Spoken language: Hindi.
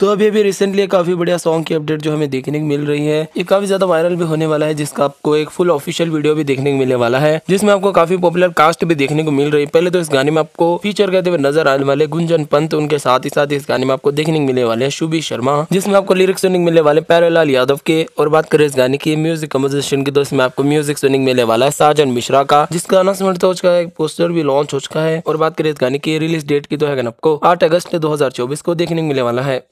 तो अभी अभी रिसेंटली काफ़ी बढ़िया सॉन्ग की अपडेट जो हमें देखने को मिल रही है ये काफ़ी ज़्यादा वायरल भी होने वाला है जिसका आपको एक फुल ऑफिशियल वीडियो भी देखने को मिलने वाला है जिसमें आपको काफ़ी पॉपुलर कास्ट भी देखने को मिल रही है पहले तो इस गाने में आपको फीचर करते हुए नजर आने वाले गुंजन पंत उनके साथ ही साथ इस गाने में आपको देखने को मिलने वाले हैं शुभी शर्मा जिसमें आपको लिरिक्स सुनिंग मिलने वाले प्यारेलाल यादव के और बात करें इस गाने की म्यूजिक कम्पोजिशन की तो इसमें आपको म्यूजिक सुनिंग मिलने वाला है साजन मिश्रा का जिसका अनाउंसमेंट हो चुका है पोस्टर भी लॉन्च हो चुका है और बात करें इस गाने की रिलीज डेट की तो है आपको आठ अगस्त दो को देखने को मिलने वाला है